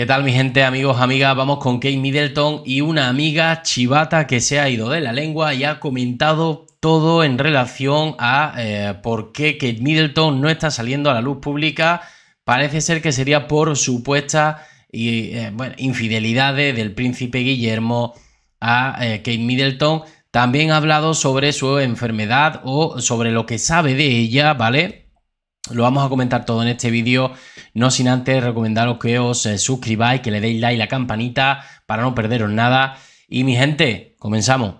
¿Qué tal mi gente, amigos, amigas? Vamos con Kate Middleton y una amiga chivata que se ha ido de la lengua y ha comentado todo en relación a eh, por qué Kate Middleton no está saliendo a la luz pública. Parece ser que sería por supuesta y, eh, infidelidades del príncipe Guillermo a eh, Kate Middleton. También ha hablado sobre su enfermedad o sobre lo que sabe de ella, ¿vale? Lo vamos a comentar todo en este vídeo, no sin antes recomendaros que os eh, suscribáis, que le deis like la campanita para no perderos nada. Y mi gente, comenzamos.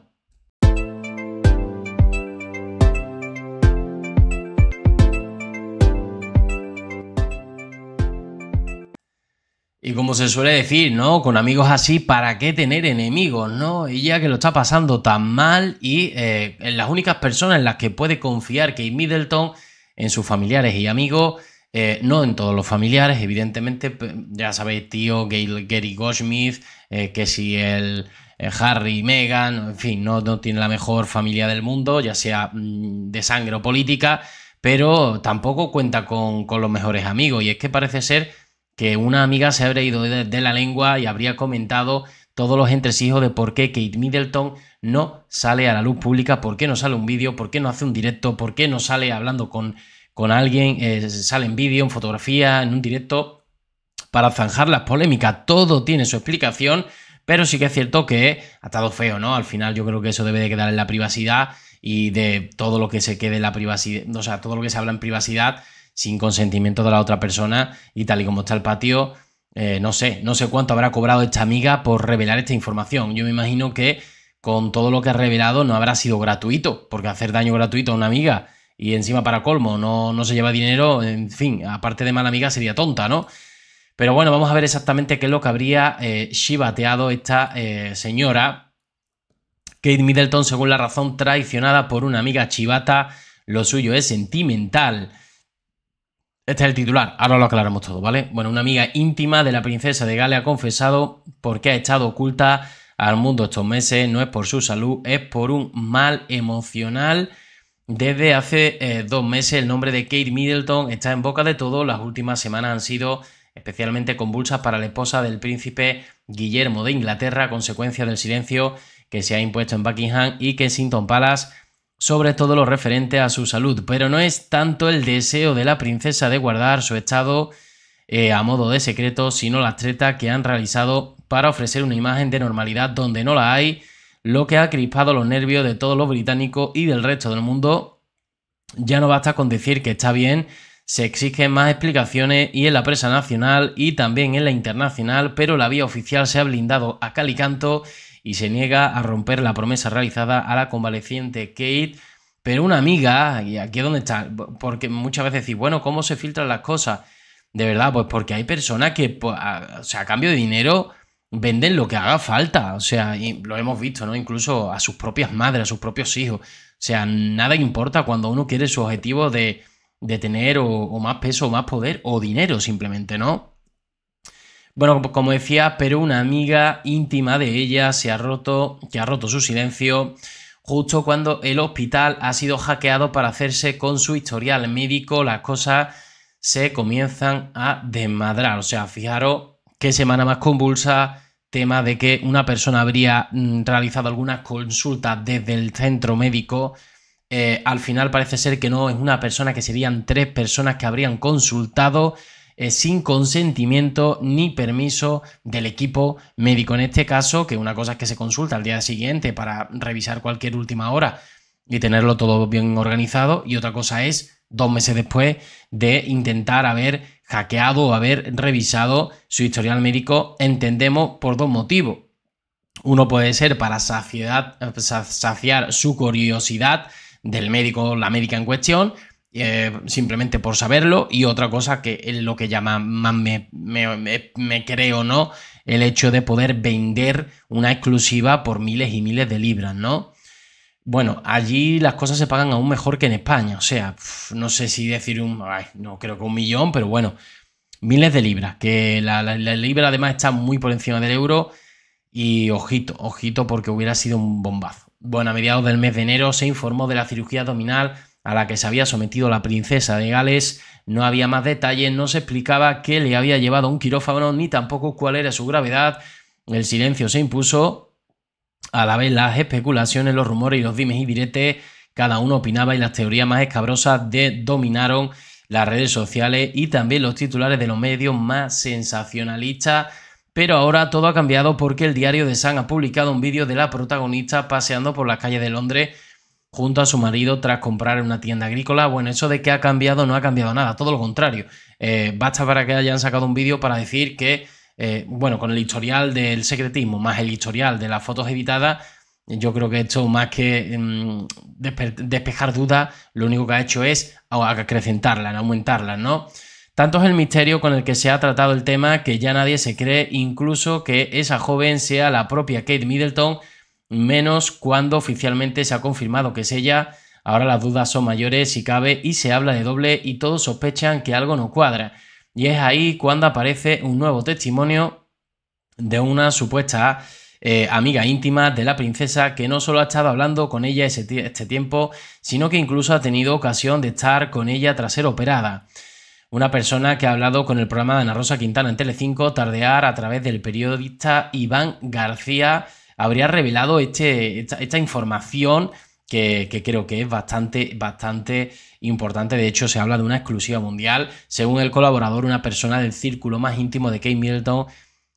Y como se suele decir, ¿no? Con amigos así, ¿para qué tener enemigos, no? ya que lo está pasando tan mal y eh, en las únicas personas en las que puede confiar que Middleton en sus familiares y amigos. Eh, no en todos los familiares, evidentemente, ya sabéis, tío, Gary Goldschmidt, eh, que si el eh, Harry y Meghan, en fin, no, no tiene la mejor familia del mundo, ya sea mm, de sangre o política, pero tampoco cuenta con, los mejores amigos. Y es que parece ser que una amiga se habría ido de la lengua y habría comentado todos los entresijos de por qué Kate Middleton no sale a la luz pública, por qué no sale un vídeo, por qué no hace un directo, por qué no sale hablando con, con alguien, eh, sale en vídeo, en fotografía, en un directo, para zanjar las polémicas. Todo tiene su explicación, pero sí que es cierto que ha estado feo, ¿no? Al final yo creo que eso debe de quedar en la privacidad y de todo lo que se quede en la privacidad, o sea, todo lo que se habla en privacidad sin consentimiento de la otra persona y tal y como está el patio eh, no sé, no sé cuánto habrá cobrado esta amiga por revelar esta información. Yo me imagino que con todo lo que ha revelado no habrá sido gratuito, porque hacer daño gratuito a una amiga y encima para colmo no, se lleva dinero, en fin, aparte de mala amiga sería tonta, ¿no? Pero bueno, vamos a ver exactamente qué es lo que habría eh, chivateado esta eh, señora. Kate Middleton, según la razón, traicionada por una amiga chivata, lo suyo es sentimental. Este es el titular, ahora lo aclaramos todo, ¿vale? Bueno, una amiga íntima de la princesa de Gales ha confesado por qué ha estado oculta al mundo estos meses, no es por su salud, es por un mal emocional. Desde hace eh, dos meses el nombre de Kate Middleton está en boca de todo, las últimas semanas han sido especialmente convulsas para la esposa del príncipe Guillermo de Inglaterra, consecuencia del silencio que se ha impuesto en Buckingham y Kensington Palace sobre todo lo referente a su salud, pero no es tanto el deseo de la princesa de guardar su estado eh, a modo de secreto, sino la treta que han realizado para ofrecer una imagen de normalidad donde no la hay, lo que ha crispado los nervios de todos los británicos y del resto del mundo. Ya no basta con decir que está bien, se exigen más explicaciones y en la prensa nacional y también en la internacional, pero la vía oficial se ha blindado a cal y canto y se niega a romper la promesa realizada a la convaleciente Kate. Pero una amiga, y aquí dónde donde está, porque muchas veces decís, bueno, ¿cómo se filtran las cosas? De verdad, pues porque hay personas que, pues, a, o sea, a cambio de dinero, venden lo que haga falta. O sea, lo hemos visto, ¿no? Incluso a sus propias madres, a sus propios hijos. O sea, nada importa cuando uno quiere su objetivo de, tener o, más peso o más poder o dinero simplemente, ¿no? Bueno, como decía, pero una amiga íntima de ella se ha roto, que ha roto su silencio justo cuando el hospital ha sido hackeado para hacerse con su historial médico, las cosas se comienzan a desmadrar. O sea, fijaros qué semana más convulsa, tema de que una persona habría mm, realizado algunas consultas desde el centro médico. Eh, al final parece ser que no es una persona, que serían tres personas que habrían consultado eh, sin consentimiento ni permiso del equipo médico. En este caso, que una cosa es que se consulta al día siguiente para revisar cualquier última hora y tenerlo todo bien organizado, y otra cosa es dos meses después de intentar haber hackeado o haber revisado su historial médico, entendemos por dos motivos. Uno puede ser para saciedad, eh, saciar su curiosidad del médico o la médica en cuestión, eh, simplemente por saberlo. Y otra cosa que es lo que llama más me, creo, ¿no? El hecho de poder vender una exclusiva por miles y miles de libras, ¿no? Bueno, allí las cosas se pagan aún mejor que en España. O sea, no sé si decir un. no creo que un millón, pero bueno, miles de libras. Que la, libra además está muy por encima del euro. Y ojito, ojito, porque hubiera sido un bombazo. Bueno, a mediados del mes de enero se informó de la cirugía abdominal a la que se había sometido la princesa de Gales, no había más detalles, no se explicaba qué le había llevado a un quirófano ni tampoco cuál era su gravedad. El silencio se impuso, a la vez las especulaciones, los rumores y los dimes y diretes, cada uno opinaba y las teorías más escabrosas de dominaron las redes sociales y también los titulares de los medios más sensacionalistas. Pero ahora todo ha cambiado porque el diario de San ha publicado un vídeo de la protagonista paseando por las calles de Londres junto a su marido tras comprar en una tienda agrícola. Bueno, eso de que ha cambiado no ha cambiado nada, todo lo contrario. Eh, basta para que hayan sacado un vídeo para decir que, eh, bueno, con el historial del secretismo, más el historial de las fotos editadas, yo creo que esto más que mm, despejar dudas, lo único que ha hecho es acrecentarla, aumentarla, ¿no? Tanto es el misterio con el que se ha tratado el tema que ya nadie se cree incluso que esa joven sea la propia Kate Middleton menos cuando oficialmente se ha confirmado que es ella. Ahora las dudas son mayores si cabe y se habla de doble y todos sospechan que algo no cuadra. Y es ahí cuando aparece un nuevo testimonio de una supuesta eh, amiga íntima de la princesa que no solo ha estado hablando con ella este tiempo, sino que incluso ha tenido ocasión de estar con ella tras ser operada. Una persona que ha hablado con el programa de Ana Rosa Quintana en Telecinco tardear a través del periodista Iván García habría revelado este, esta, información que, creo que es bastante, bastante importante. De hecho, se habla de una exclusiva mundial. Según el colaborador, una persona del círculo más íntimo de Kate Middleton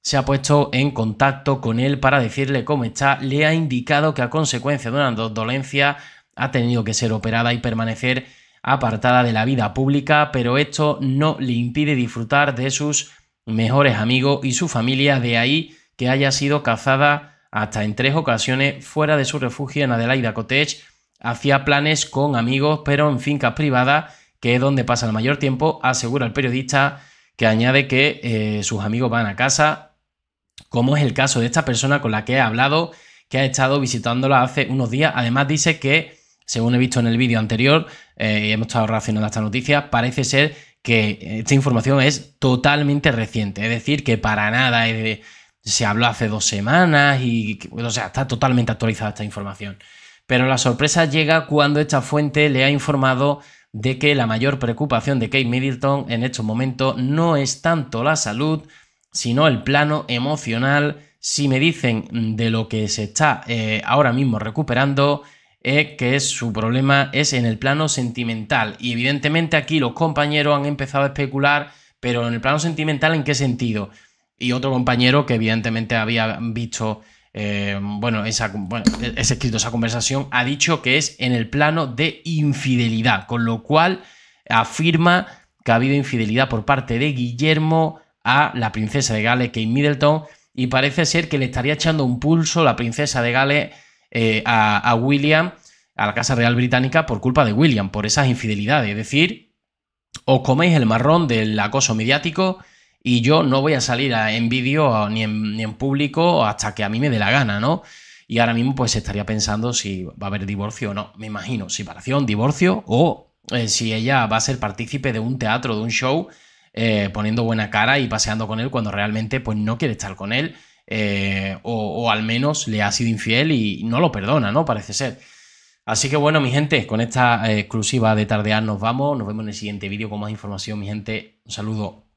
se ha puesto en contacto con él para decirle cómo está. Le ha indicado que a consecuencia de una dolencia ha tenido que ser operada y permanecer apartada de la vida pública, pero esto no le impide disfrutar de sus mejores amigos y su familia, de ahí que haya sido cazada hasta en tres ocasiones fuera de su refugio en Adelaida Cottage. Hacía planes con amigos, pero en fincas privadas, que es donde pasa el mayor tiempo, asegura el periodista, que añade que eh, sus amigos van a casa, como es el caso de esta persona con la que he hablado, que ha estado visitándola hace unos días. Además dice que, según he visto en el vídeo anterior, y eh, hemos estado reaccionando a esta noticia, parece ser que esta información es totalmente reciente, es decir, que para nada es de se habló hace dos semanas y, o sea, está totalmente actualizada esta información. Pero la sorpresa llega cuando esta fuente le ha informado de que la mayor preocupación de Kate Middleton en estos momentos no es tanto la salud, sino el plano emocional. Si me dicen de lo que se está eh, ahora mismo recuperando, es que su problema es en el plano sentimental. Y evidentemente aquí los compañeros han empezado a especular, pero en el plano sentimental, ¿en qué sentido? y otro compañero que evidentemente había visto eh, bueno, esa, e-, es escrito esa conversación, ha dicho que es en el plano de infidelidad, con lo cual afirma que ha habido infidelidad por parte de Guillermo a la princesa de Gales, Kate Middleton, y parece ser que le estaría echando un pulso la princesa de Gales eh, a, a, William, a la Casa Real Británica, por culpa de William, por esas infidelidades. Es decir, os coméis el marrón del acoso mediático y yo no voy a salir en vídeo ni en, público hasta que a mí me dé la gana, ¿no? Y ahora mismo pues estaría pensando si va a haber divorcio o no, me imagino, separación, divorcio o eh, si ella va a ser partícipe de un teatro, de un show, eh, poniendo buena cara y paseando con él cuando realmente pues no quiere estar con él eh, o, o, al menos le ha sido infiel y no lo perdona, ¿no? Parece ser. Así que bueno, mi gente, con esta exclusiva de Tardear nos vamos. Nos vemos en el siguiente vídeo con más información, mi gente. Un saludo.